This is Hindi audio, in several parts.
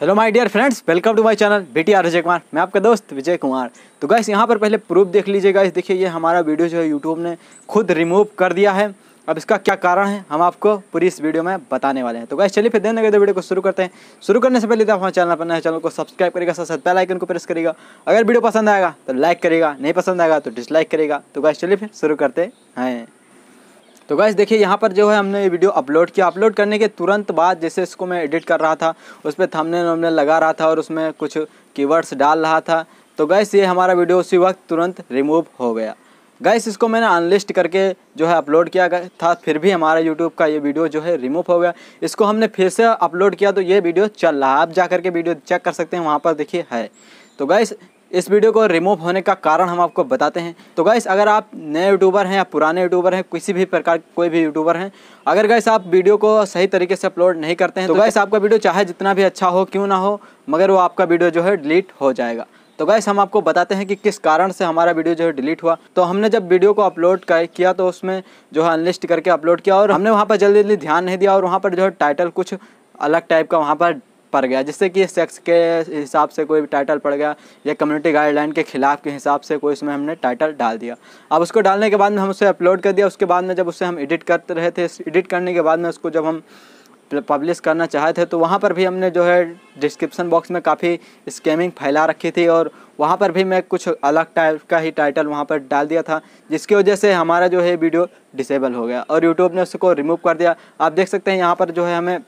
hello my dear friends welcome to my channel बेटी आर विजय कुमार मैं आपका दोस्त विजय कुमार तो गैस यहाँ पर पहले प्रूफ देख लीजिए गैस देखिए ये हमारा वीडियो जो है यूट्यूब ने खुद रिमूव कर दिया है अब इसका क्या कारण है हम आपको पूरी इस वीडियो में बताने वाले हैं तो गैस चलिए फिर देने लगे तो वीडियो को शुरू करते हैं शुरू करने से पहले तो हमारे चैनल पर चैनल को सब्सक्राइब करेगा साथ साथ पहला आइकन को प्रेस करेगा अगर वीडियो पसंद आएगा तो लाइक करेगा नहीं पसंद आएगा तो डिसलाइक करेगा तो गैस चलिए फिर शुरू करते हैं तो गैस देखिए यहाँ पर जो है हमने ये वीडियो अपलोड किया अपलोड करने के तुरंत बाद जैसे इसको मैं एडिट कर रहा था उस पर थमने हमने लगा रहा था और उसमें कुछ कीवर्ड्स डाल रहा था तो गैस ये हमारा वीडियो उसी वक्त तुरंत रिमूव हो गया गैस इसको मैंने अनलिस्ट करके जो है अपलोड किया था फिर भी हमारा यूट्यूब का ये वीडियो जो है रिमूव हो गया इसको हमने फिर से अपलोड किया तो ये वीडियो चल रहा है आप जा के वीडियो चेक कर सकते हैं वहाँ पर देखिए है तो गैस इस वीडियो को रिमूव होने का कारण हम आपको बताते हैं तो गाइस अगर आप नए यूट्यूबर हैं या पुराने यूट्यूबर हैं किसी भी प्रकार कोई भी यूट्यूबर हैं अगर गाइस आप वीडियो को सही तरीके से अपलोड नहीं करते हैं तो, तो गाइस आपका वीडियो चाहे जितना भी अच्छा हो क्यों ना हो मगर वो आपका वीडियो जो है डिलीट हो जाएगा तो गाइस हम आपको बताते हैं कि किस कारण से हमारा वीडियो जो है डिलीट हुआ तो हमने जब वीडियो को अपलोड किया तो उसमें जो है अनलिस्ट करके अपलोड किया और हमने वहाँ पर जल्दी जल्दी ध्यान नहीं दिया और वहाँ पर जो है टाइटल कुछ अलग टाइप का वहाँ पर पड़ गया जिससे कि सेक्स के हिसाब से कोई टाइटल पड़ गया या कम्युनिटी गाइडलाइन के खिलाफ के हिसाब से कोई उसमें हमने टाइटल डाल दिया अब उसको डालने के बाद में हम उसे अपलोड कर दिया उसके बाद में जब उसे हम एडिट करते रहे थे एडिट करने के बाद में उसको जब हम पब्लिश करना चाहे थे तो वहाँ पर भी हमने जो है डिस्क्रिप्सन बॉक्स में काफ़ी स्कैमिंग फैला रखी थी और वहाँ पर भी मैं कुछ अलग टाइप का ही टाइटल वहाँ पर डाल दिया था जिसकी वजह से हमारा जो है वीडियो डिसेबल हो गया और यूट्यूब ने उसको रिमूव कर दिया आप देख सकते हैं यहाँ पर जो है हमें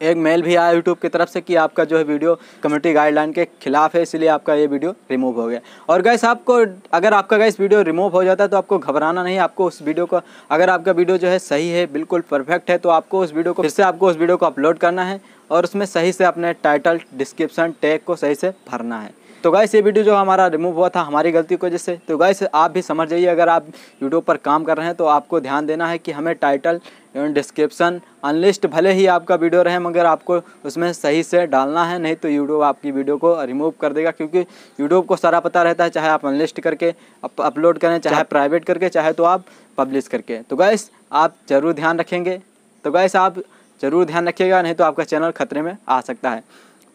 एक मेल भी आया यूट्यूब की तरफ से कि आपका जो है वीडियो कम्युनिटी गाइडलाइन के खिलाफ है इसलिए आपका ये वीडियो रिमूव हो गया और गैस आपको अगर आपका गैस वीडियो रिमूव हो जाता है तो आपको घबराना नहीं आपको उस वीडियो को अगर आपका वीडियो जो है सही है बिल्कुल परफेक्ट है तो आपको उस वीडियो को फिर से आपको उस वीडियो को अपलोड करना है और उसमें सही से अपने टाइटल डिस्क्रिप्शन टैग को सही से भरना है तो गाइस ये वीडियो जो हमारा रिमूव हुआ था हमारी गलती की वजह से तो गाइस आप भी समझ जाइए अगर आप यूट्यूब पर काम कर रहे हैं तो आपको ध्यान देना है कि हमें टाइटल एवं डिस्क्रिप्शन अनलिस्ट भले ही आपका वीडियो रहे मगर आपको उसमें सही से डालना है नहीं तो यूट्यूब आपकी वीडियो को रिमूव कर देगा क्योंकि यूट्यूब को सारा पता रहता है चाहे आप अनलिस्ट करके अपलोड करें चाहे प्राइवेट करके चाहे तो आप पब्लिश करके तो गाइस आप ज़रूर ध्यान रखेंगे तो गाइस आप ज़रूर ध्यान रखिएगा नहीं तो आपका चैनल खतरे में आ सकता है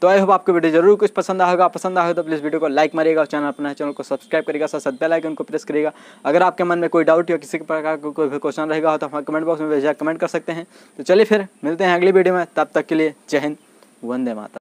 तो आई होप आपको वीडियो जरूर कुछ पसंद आएगा पसंद आएगा तो प्लीज़ वीडियो को लाइक मारेगा और चैनल अपना चैनल को सब्सक्राइब करेगा साथ साथ बेल आइकन को प्रेस करेगा अगर आपके मन में कोई डाउट या किसी प्रकार का कोई क्वेश्चन रहेगा तो हमारे कमेंट बॉक्स में भेजा कमेंट कर सकते हैं तो चलिए फिर मिलते हैं अगली वीडियो में तब तक के लिए जय हिंद वंदे माता